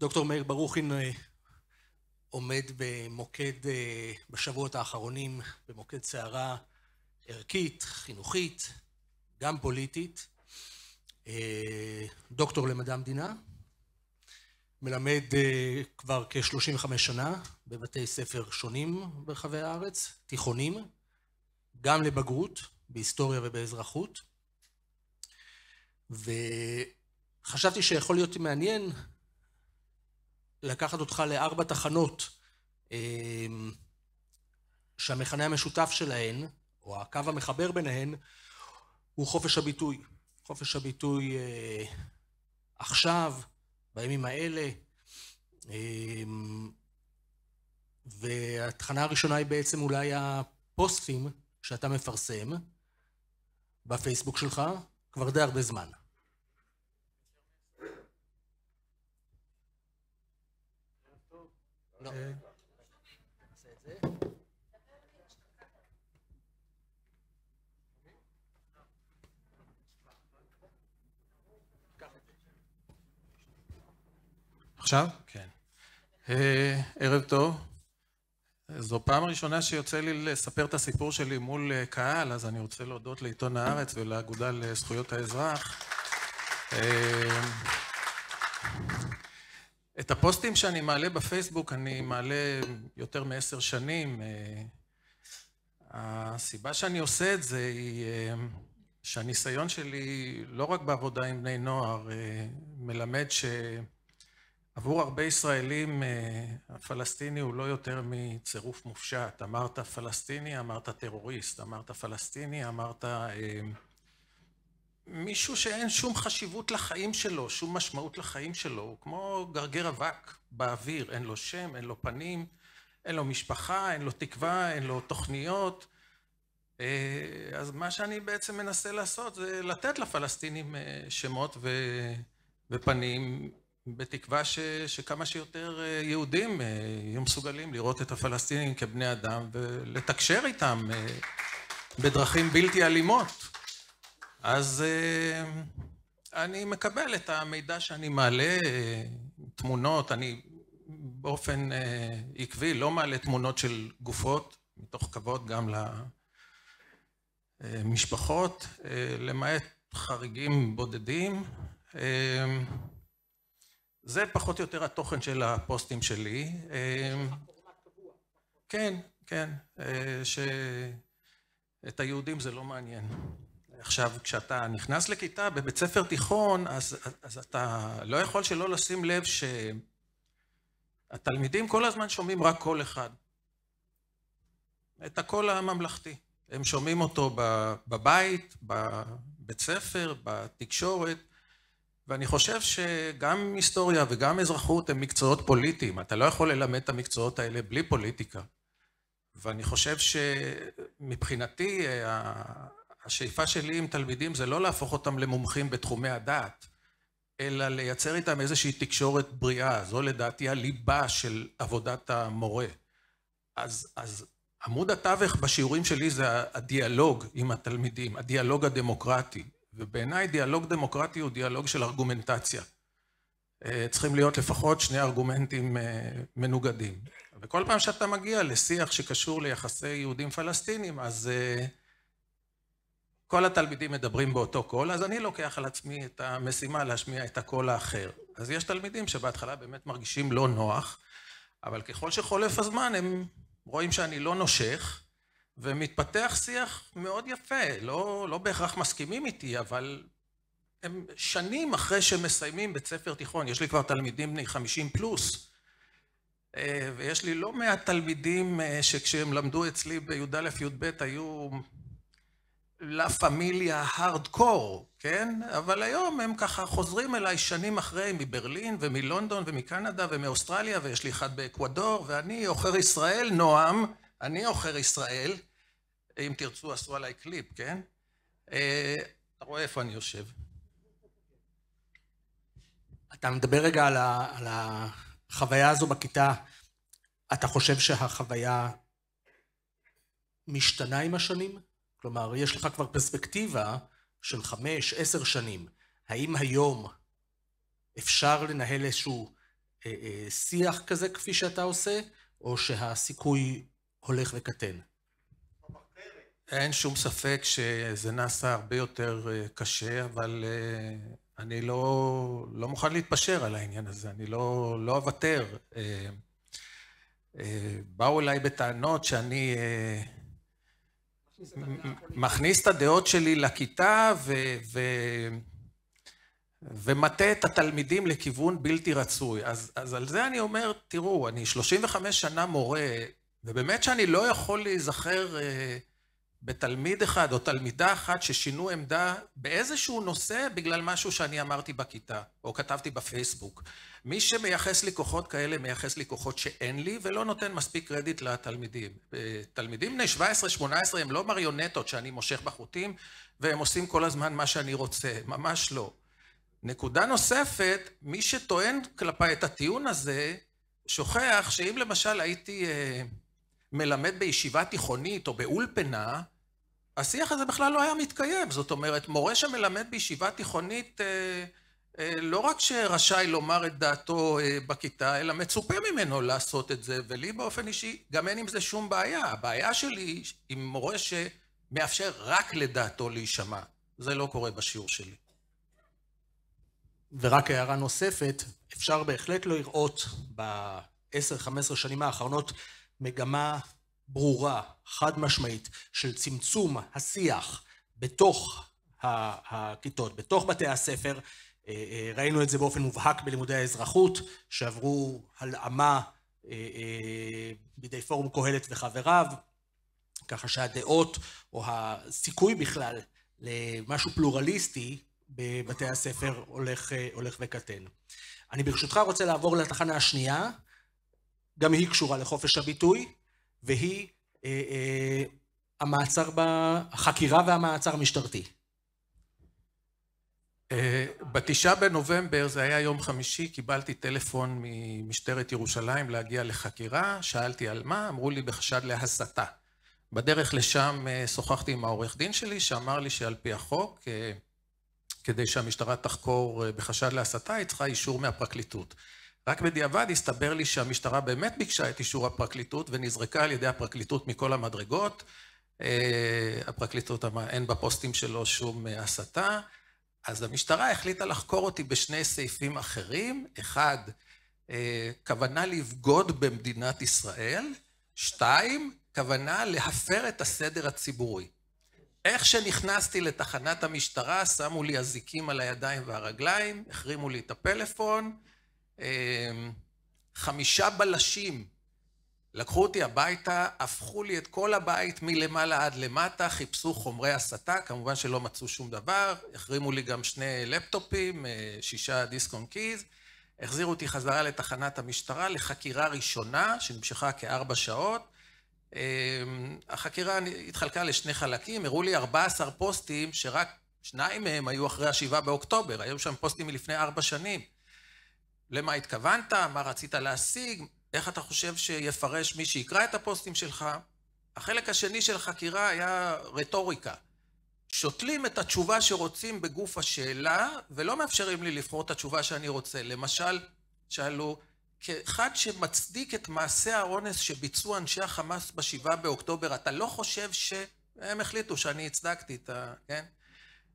דוקטור מאיר ברוכין אה, עומד במוקד, אה, בשבועות האחרונים, במוקד סערה ערכית, חינוכית, גם פוליטית. אה, דוקטור למדע המדינה, מלמד כבר כ-35 שנה בבתי ספר שונים ברחבי הארץ, תיכונים, גם לבגרות, בהיסטוריה ובאזרחות. וחשבתי שיכול להיות מעניין לקחת אותך לארבע תחנות אמ, שהמכנה המשותף שלהן, או הקו המחבר ביניהן, הוא חופש הביטוי. חופש הביטוי אה, עכשיו, בימים האלה. אמ, והתחנה הראשונה היא בעצם אולי הפוסטים שאתה מפרסם בפייסבוק שלך כבר די הרבה זמן. לא. אה, עכשיו? כן. אה, ערב טוב. זו פעם ראשונה שיוצא לי לספר את הסיפור שלי מול אה, קהל, אז אני רוצה להודות לעיתון הארץ ולאגודה לזכויות האזרח. את הפוסטים שאני מעלה בפייסבוק אני מעלה יותר מעשר שנים. אה, הסיבה שאני עושה את זה היא אה, שהניסיון שלי, לא רק בעבודה עם בני נוער, אה, מלמד שעבור הרבה ישראלים הפלסטיני הוא לא יותר מצירוף מופשט. אמרת פלסטיני, אמרת טרוריסט, אמרת פלסטיני, אמרת... מישהו שאין שום חשיבות לחיים שלו, שום משמעות לחיים שלו, הוא כמו גרגר אבק באוויר, אין לו שם, אין לו פנים, אין לו משפחה, אין לו תקווה, אין לו תוכניות. אה, אז מה שאני בעצם מנסה לעשות זה לתת לפלסטינים אה, שמות ו... ופנים, בתקווה ש... שכמה שיותר אה, יהודים יהיו מסוגלים לראות את הפלסטינים כבני אדם ולתקשר איתם בדרכים בלתי אלימות. אז אה, אני מקבל את המידע שאני מעלה, אה, תמונות, אני באופן אה, עקבי לא מעלה תמונות של גופות, מתוך כבוד גם למשפחות, למעט חריגים בודדים. זה פחות או יותר התוכן של הפוסטים שלי. כן, כן, שאת היהודים זה לא מעניין. עכשיו, כשאתה נכנס לכיתה בבית ספר תיכון, אז, אז אתה לא יכול שלא לשים לב שהתלמידים כל הזמן שומעים רק קול אחד. את הקול הממלכתי. הם שומעים אותו בבית, בבית ספר, בתקשורת, ואני חושב שגם היסטוריה וגם אזרחות הם מקצועות פוליטיים. אתה לא יכול ללמד את המקצועות האלה בלי פוליטיקה. ואני חושב שמבחינתי אה, השאיפה שלי עם תלמידים זה לא להפוך אותם למומחים בתחומי הדת, אלא לייצר איתם איזושהי תקשורת בריאה. זו לדעתי הליבה של עבודת המורה. אז, אז עמוד התווך בשיעורים שלי זה הדיאלוג עם התלמידים, הדיאלוג הדמוקרטי. ובעיניי דיאלוג דמוקרטי הוא דיאלוג של ארגומנטציה. אה, צריכים להיות לפחות שני ארגומנטים אה, מנוגדים. וכל פעם שאתה מגיע לשיח שקשור ליחסי יהודים פלסטינים, אז uh, כל התלמידים מדברים באותו קול, אז אני לוקח על עצמי את המשימה להשמיע את הקול האחר. אז יש תלמידים שבהתחלה באמת מרגישים לא נוח, אבל ככל שחולף הזמן הם רואים שאני לא נושך, ומתפתח שיח מאוד יפה, לא, לא בהכרח מסכימים איתי, אבל הם שנים אחרי שמסיימים בית ספר תיכון, יש לי כבר תלמידים בני 50 פלוס, אה, ויש לי לא מעט תלמידים אה, שכשהם למדו אצלי בי"א-י"ב היו לה פמיליה הארדקור, כן? אבל היום הם ככה חוזרים אליי שנים אחרי מברלין ומלונדון ומקנדה ומאוסטרליה, ויש לי אחד באקוודור, ואני עוכר ישראל, נועם, אני עוכר ישראל. אם תרצו, עשו עליי קליפ, כן? אה, אתה רואה איפה אני יושב. אתה מדבר רגע על, ה, על החוויה הזו בכיתה. אתה חושב שהחוויה משתנה עם השנים? כלומר, יש לך כבר פרספקטיבה של חמש, עשר שנים. האם היום אפשר לנהל איזשהו אה, אה, שיח כזה כפי שאתה עושה, או שהסיכוי הולך וקטן? אין שום ספק שזה נעשה הרבה יותר אה, קשה, אבל אה, אני לא, לא מוכן להתפשר על העניין הזה, אני לא, לא אוותר. אה, באו אליי בטענות שאני מכניס את הדעות שלי לכיתה ו... ו... ומטה את התלמידים לכיוון בלתי רצוי. אז, אז על זה אני אומר, תראו, אני 35 שנה מורה, ובאמת שאני לא יכול להיזכר אה, בתלמיד אחד או תלמידה אחת ששינו עמדה באיזשהו נושא בגלל משהו שאני אמרתי בכיתה, או כתבתי בפייסבוק. אה, מי שמייחס לי כוחות כאלה, מייחס לי כוחות שאין לי, ולא נותן מספיק קרדיט לתלמידים. אה, תלמידים בני 17-18 הם לא מריונטות שאני מושך בחוטים, והם עושים כל הזמן מה שאני רוצה, ממש לא. נקודה נוספת, מי שטוען כלפיי את הטיעון הזה, שוכח שאם למשל הייתי אה, מלמד בישיבה תיכונית או באולפנה, השיח הזה בכלל לא היה מתקיים. זאת אומרת, מורה שמלמד בישיבה תיכונית... אה, אה, לא רק שרשאי לומר את דעתו אה, בכיתה, אלא מצופה ממנו לעשות את זה, ולי באופן אישי גם אין עם זה שום בעיה. הבעיה שלי היא עם מורה שמאפשר רק לדעתו להישמע. זה לא קורה בשיעור שלי. ורק הערה נוספת, אפשר בהחלט לא לראות ב-10-15 שנים האחרונות מגמה ברורה, חד משמעית, של צמצום השיח בתוך הכיתות, בתוך בתי הספר, אה, אה, ראינו את זה באופן מובהק בלימודי האזרחות, שעברו הלאמה אה, בידי פורום קהלת וחבריו, ככה שהדעות, או הסיכוי בכלל למשהו פלורליסטי בבתי הספר הולך, הולך וקטן. אני ברשותך רוצה לעבור לתחנה השנייה, גם היא קשורה לחופש הביטוי, והיא אה, אה, המעצר, החקירה והמעצר המשטרתי. אה, בתשעה בנובמבר, זה היה יום חמישי, קיבלתי טלפון ממשטרת ירושלים להגיע לחקירה, שאלתי על מה, אמרו לי בחשד להסתה. בדרך לשם אה, שוחחתי עם העורך דין שלי, שאמר לי שעל פי החוק, אה, כדי שהמשטרה תחקור בחשד להסתה, היא צריכה אישור מהפרקליטות. רק בדיעבד הסתבר לי שהמשטרה באמת ביקשה את אישור הפרקליטות ונזרקה על ידי הפרקליטות מכל המדרגות. הפרקליטות אמרה, אין בפוסטים שלו שום הסתה. אז המשטרה החליטה לחקור אותי בשני סעיפים אחרים, אחד, אה, כוונה לבגוד במדינת ישראל, שתיים, כוונה להפר את הסדר הציבורי. איך שנכנסתי לתחנת המשטרה, שמו לי אזיקים על הידיים והרגליים, החרימו לי את הפלאפון, אה, חמישה בלשים לקחו אותי הביתה, הפכו לי את כל הבית מלמעלה עד למטה, חיפשו חומרי הסתה, כמובן שלא מצאו שום דבר, החרימו לי גם שני לפטופים, אה, שישה דיסק און קיז, החזירו אותי חזרה לתחנת המשטרה לחקירה ראשונה, שנמשכה כארבע שעות. אה, החקירה התחלקה לשני חלקים, הראו לי 14 פוסטים שרק שניים מהם היו אחרי השבעה באוקטובר, היו שם פוסטים מלפני ארבע שנים. למה התכוונת, מה רצית להשיג, איך אתה חושב שיפרש מי שיקרא את הפוסטים שלך? החלק השני של החקירה היה רטוריקה. שותלים את התשובה שרוצים בגוף השאלה, ולא מאפשרים לי לבחור את התשובה שאני רוצה. למשל, שאלו, כאחד שמצדיק את מעשה האונס שביצעו אנשי החמאס ב-7 באוקטובר, אתה לא חושב שהם החליטו שאני הצדקתי את ה... כן?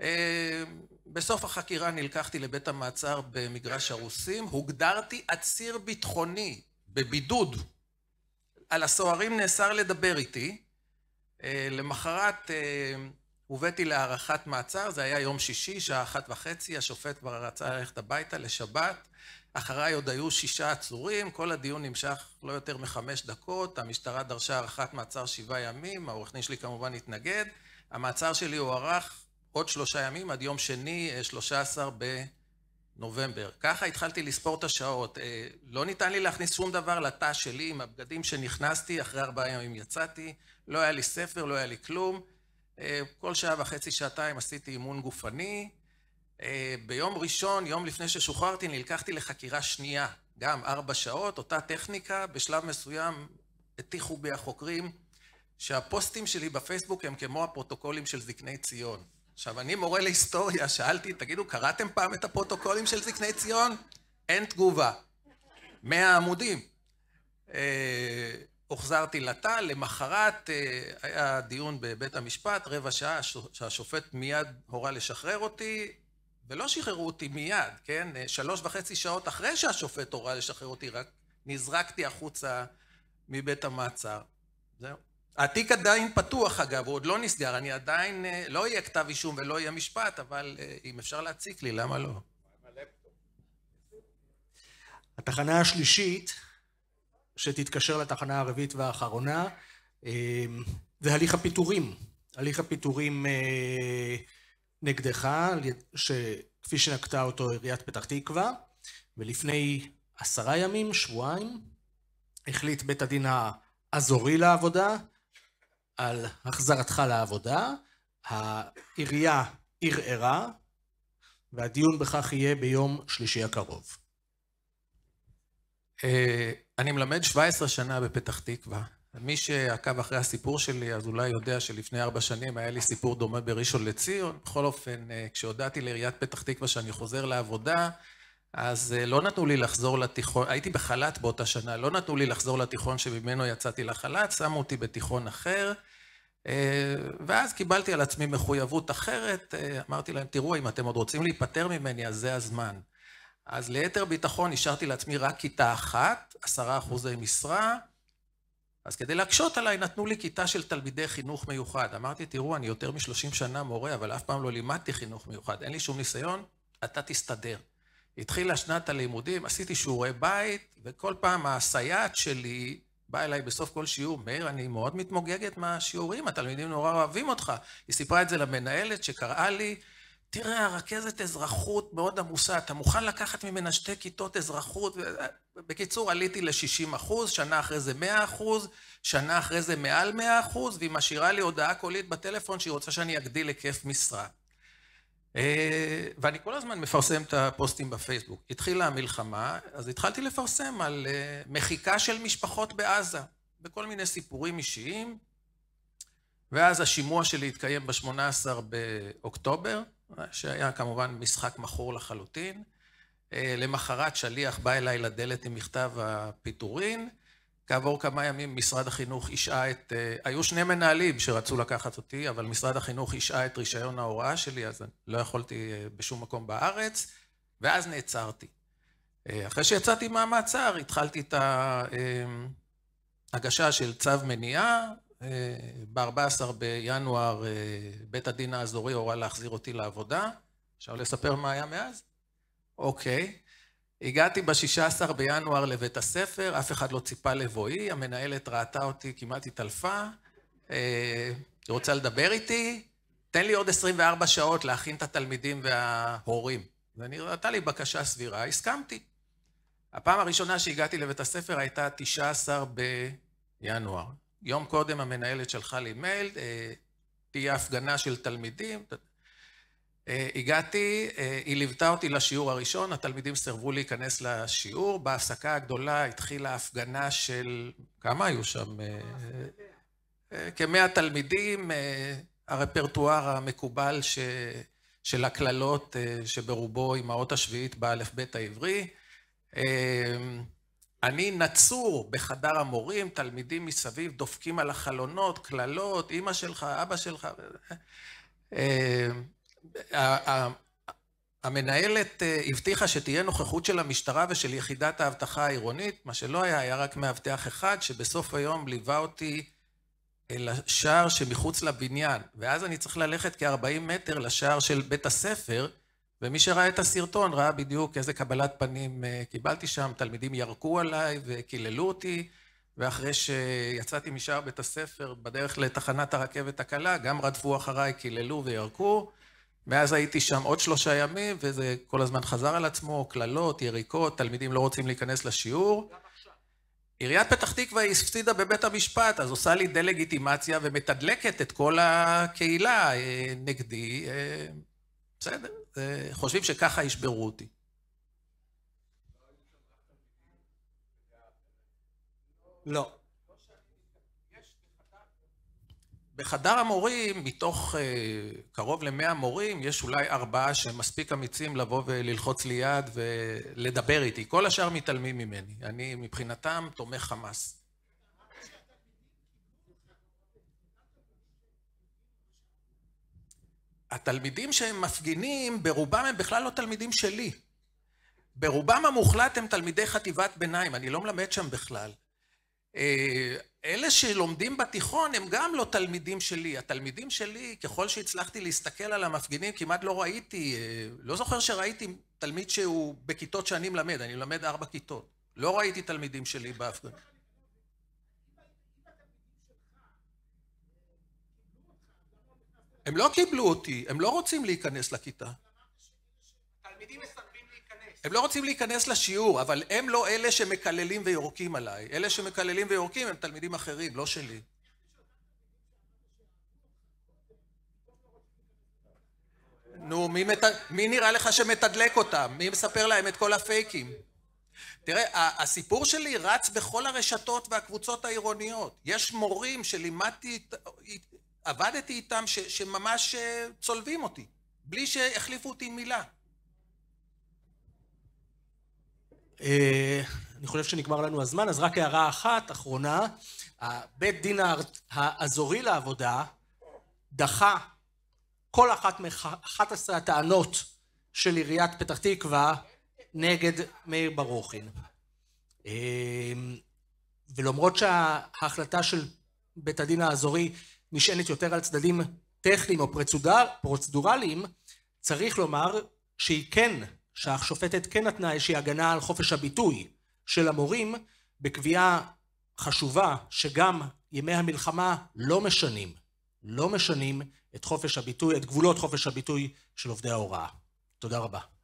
אה, בסוף החקירה נלקחתי לבית המעצר במגרש הרוסים, הוגדרתי עציר ביטחוני. בבידוד. על הסוהרים נאסר לדבר איתי. אה, למחרת אה, הובאתי להארכת מעצר, זה היה יום שישי, שעה אחת וחצי, השופט כבר רצה ללכת הביתה לשבת. אחריי עוד היו שישה עצורים, כל הדיון נמשך לא יותר מחמש דקות, המשטרה דרשה הארכת מעצר שבעה ימים, העורך דין שלי כמובן התנגד. המעצר שלי הוארך עוד שלושה ימים, עד יום שני, 13 אה, ב... נובמבר. ככה התחלתי לספור את השעות. אה, לא ניתן לי להכניס שום דבר לתא שלי עם הבגדים שנכנסתי, אחרי ארבעה ימים יצאתי, לא היה לי ספר, לא היה לי כלום. אה, כל שעה וחצי, שעתיים עשיתי אימון גופני. אה, ביום ראשון, יום לפני ששוחררתי, נלקחתי לחקירה שנייה, גם ארבע שעות, אותה טכניקה. בשלב מסוים הטיחו בי החוקרים שהפוסטים שלי בפייסבוק הם כמו הפרוטוקולים של זקני ציון. עכשיו, אני מורה להיסטוריה, שאלתי, תגידו, קראתם פעם את הפרוטוקולים של זקני ציון? אין תגובה. מאה עמודים. אה, הוחזרתי לתא, למחרת אה, היה דיון בבית המשפט, רבע שעה, שהשופט מיד הורה לשחרר אותי, ולא שחררו אותי מיד, כן? אה, שלוש וחצי שעות אחרי שהשופט הורה לשחרר אותי, רק נזרקתי החוצה מבית המעצר. זהו. התיק עדיין פתוח אגב, הוא עוד לא נסגר, אני עדיין, אה, לא יהיה כתב אישום ולא יהיה משפט, אבל אה, אם אפשר להציק לי, למה לא? התחנה השלישית, שתתקשר לתחנה הרביעית והאחרונה, אה, זה הליך הפיטורים. הליך הפיטורים נגדך, שכפי שנקטה אותו עיריית פתח תקווה, ולפני עשרה ימים, שבועיים, החליט בית הדין האזורי לעבודה על החזרתך לעבודה, העירייה ערערה, והדיון בכך יהיה ביום שלישי הקרוב. אה, אני מלמד 17 שנה בפתח תקווה. מי שעקב אחרי הסיפור שלי, אז אולי יודע שלפני ארבע שנים היה לי סיפור דומה בראשון לציון. בכל אופן, אה, כשהודעתי לעיריית פתח תקווה שאני חוזר לעבודה, אז אה, לא נתנו לי לחזור לתיכון, הייתי בחל"ת באותה שנה, לא נתנו לי לחזור לתיכון שממנו יצאתי לחל"ת, שמו אותי בתיכון אחר, אה, ואז קיבלתי על עצמי מחויבות אחרת, אה, אמרתי להם, תראו, אם אתם עוד רוצים להיפטר ממני, אז זה הזמן. אז ליתר ביטחון השארתי לעצמי רק כיתה אחת, עשרה אחוזי משרה, אז כדי להקשות עליי נתנו לי כיתה של תלמידי חינוך מיוחד. אמרתי, תראו, אני יותר מ-30 שנה מורה, אבל אף פעם לא לימדתי חינוך מיוחד, אין לי שום ניסיון, אתה תסתדר. התחילה שנת הלימודים, עשיתי שיעורי בית, וכל פעם הסייעת שלי באה אליי בסוף כל שיעור, מאיר, אני מאוד מתמוגגת מהשיעורים, התלמידים נורא אוהבים אותך. היא סיפרה את זה למנהלת שקראה לי, תראה, הרכזת אזרחות מאוד עמוסה, אתה מוכן לקחת ממנה שתי כיתות אזרחות? בקיצור, עליתי ל-60 אחוז, שנה אחרי זה 100 אחוז, שנה אחרי זה מעל 100 אחוז, והיא משאירה לי הודעה קולית בטלפון שהיא רוצה שאני אגדיל היקף משרה. אה, ואני כל הזמן מפרסם את הפוסטים בפייסבוק. התחילה המלחמה, אז התחלתי לפרסם על אה, מחיקה של משפחות בעזה, בכל מיני סיפורים אישיים. ואז השימוע שלי התקיים ב-18 באוקטובר, שהיה כמובן משחק מכור לחלוטין. אה, למחרת שליח בא אליי לדלת עם מכתב הפיטורין. כעבור כמה ימים משרד החינוך השעה את... Uh, היו שני מנהלים שרצו לקחת אותי, אבל משרד החינוך השעה את רישיון ההוראה שלי, אז לא יכולתי uh, בשום מקום בארץ, ואז נעצרתי. Uh, אחרי שיצאתי מהמעצר, התחלתי את ההגשה של צו מניעה. ב-14 בינואר בית הדין האזורי הורה להחזיר אותי לעבודה. אפשר לספר מה היה מאז? אוקיי. הגעתי ב-16 בינואר לבית הספר, אף אחד לא ציפה לבואי, המנהלת ראתה אותי, כמעט התעלפה, אה, היא רוצה לדבר איתי, תן לי עוד 24 שעות להכין את התלמידים וההורים. ונראתה לי בקשה סבירה, הסכמתי. הפעם הראשונה שהגעתי לבית הספר הייתה 19 בינואר. יום קודם המנהלת שלחה לי מייל, אה, תהיה הפגנה של תלמידים, אה, הגעתי, אה, היא ליוותה אותי לשיעור הראשון, התלמידים סירבו להיכנס לשיעור, בהפסקה הגדולה התחילה הפגנה של, כמה היו שם? אה, כמאה תלמידים, הרפרטואר המקובל ש... של הקללות שברובו עם השביעית באלף-בית העברי. אני נצור בחדר המורים, תלמידים מסביב דופקים על החלונות, קללות, אימא שלך, אבא שלך. המנהלת אה, הבטיחה שתהיה נוכחות של המשטרה ושל יחידת האבטחה העירונית, מה שלא היה, היה רק מאבטח אחד, שבסוף היום ליווה אותי אל אה, השער שמחוץ לבניין. ואז אני צריך ללכת כ-40 מטר לשער של בית הספר, ומי שראה את הסרטון ראה בדיוק איזה קבלת פנים אה, קיבלתי שם, תלמידים ירקו עליי וקיללו אותי, ואחרי שיצאתי משער בית הספר בדרך לתחנת הרכבת הקלה, גם רדפו אחריי, קיללו וירקו. מאז הייתי שם עוד שלושה ימים, וזה כל הזמן חזר על עצמו, קללות, יריקות, תלמידים לא רוצים להיכנס לשיעור. עיריית פתח תקווה היא הפסידה בבית המשפט, אז עושה לי דה-לגיטימציה ומתדלקת את כל הקהילה אה, נגדי. אה, בסדר, אה, חושבים שככה ישברו אותי. לא. בחדר המורים, מתוך אה, קרוב ל-100 מורים, יש אולי ארבעה שמספיק אמיצים לבוא וללחוץ לי יד ולדבר איתי. כל השאר מתעלמים ממני. אני מבחינתם תומך חמאס. התלמידים שהם מפגינים, ברובם הם בכלל לא תלמידים שלי. ברובם המוחלט הם תלמידי חטיבת ביניים, אני לא מלמד שם בכלל. אה, אלה שלומדים בתיכון הם גם לא תלמידים שלי. התלמידים שלי, ככל שהצלחתי להסתכל על המפגינים, כמעט לא ראיתי, אה, לא זוכר שראיתי תלמיד שהוא בכיתות שאני מלמד, אני מלמד ארבע כיתות. לא ראיתי תלמידים שלי בהפגנה. לא הם לא קיבלו אותי, הם לא רוצים להיכנס לכיתה. תלמידים מסרבים הם לא רוצים להיכנס לשיעור, אבל הם לא אלה שמקללים ויורקים עליי. אלה שמקללים ויורקים הם תלמידים אחרים, לא שלי. נו, מי, מת... מי נראה לך שמתדלק אותם? מי מספר להם את כל הפייקים? תראה, הסיפור שלי רץ בכל הרשתות והקבוצות העירוניות. יש מורים שלימדתי, עבדתי איתם, ש... שממש אה, צולבים אותי, בלי שהחליפו אותי מילה. אה, אני חושב שנגמר לנו הזמן, אז רק הערה אחת, אחרונה. בית דין האזורי לעבודה דחה כל אחת מ-11 הטענות של עיריית פתח תקווה נגד מאיר ברוכין. אמ, ולמרות שההחלטה של בית הדין האזורי נשענת יותר על צדדים טכניים או פרוצדורליים, צריך לומר שהיא כן שהשופטת כן נתנה איזושהי הגנה על חופש הביטוי של המורים בקביעה חשובה שגם ימי המלחמה לא משנים, לא משנים את חופש הביטוי, את גבולות חופש הביטוי של עובדי ההוראה. תודה רבה.